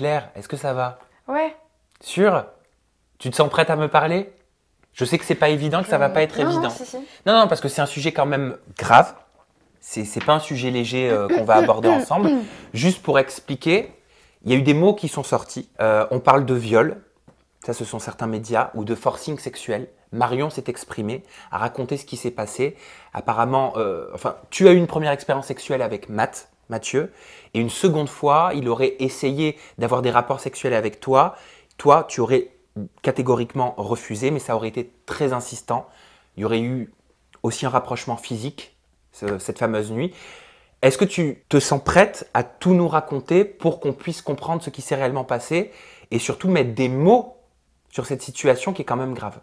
Claire, est-ce que ça va Ouais. Sûr Tu te sens prête à me parler Je sais que c'est pas évident, que ça va euh, pas être évident. Non, non, parce que c'est un sujet quand même grave. C'est pas un sujet léger euh, qu'on va aborder ensemble. Juste pour expliquer, il y a eu des mots qui sont sortis. Euh, on parle de viol, ça ce sont certains médias, ou de forcing sexuel. Marion s'est exprimée, a raconté ce qui s'est passé. Apparemment, enfin, tu as eu une première expérience sexuelle avec Matt. Mathieu, et une seconde fois, il aurait essayé d'avoir des rapports sexuels avec toi, toi, tu aurais catégoriquement refusé, mais ça aurait été très insistant. Il y aurait eu aussi un rapprochement physique cette fameuse nuit. Est-ce que tu te sens prête à tout nous raconter pour qu'on puisse comprendre ce qui s'est réellement passé et surtout mettre des mots sur cette situation qui est quand même grave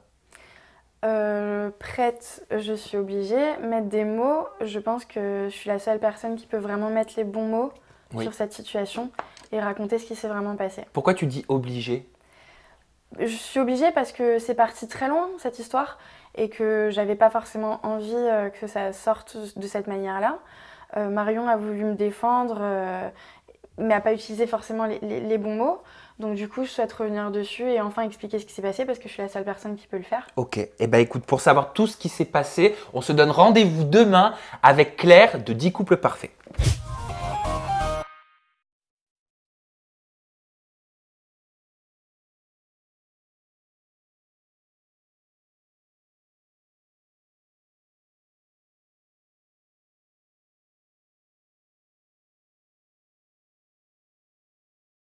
euh, prête, je suis obligée. Mettre des mots, je pense que je suis la seule personne qui peut vraiment mettre les bons mots sur cette situation et raconter ce qui s'est vraiment passé. Pourquoi tu dis obligée Je suis obligée parce que c'est parti très loin cette histoire et que j'avais pas forcément envie euh, que ça sorte de cette manière-là. Euh, Marion a voulu me défendre mais à pas utiliser forcément les, bons mots. Donc du coup, je souhaite revenir dessus et enfin expliquer ce qui s'est passé parce que je suis la seule personne qui peut le faire. Ok, et bah ben écoute, pour savoir tout ce qui s'est passé, on se donne rendez-vous demain avec Claire de 10 couples parfaits.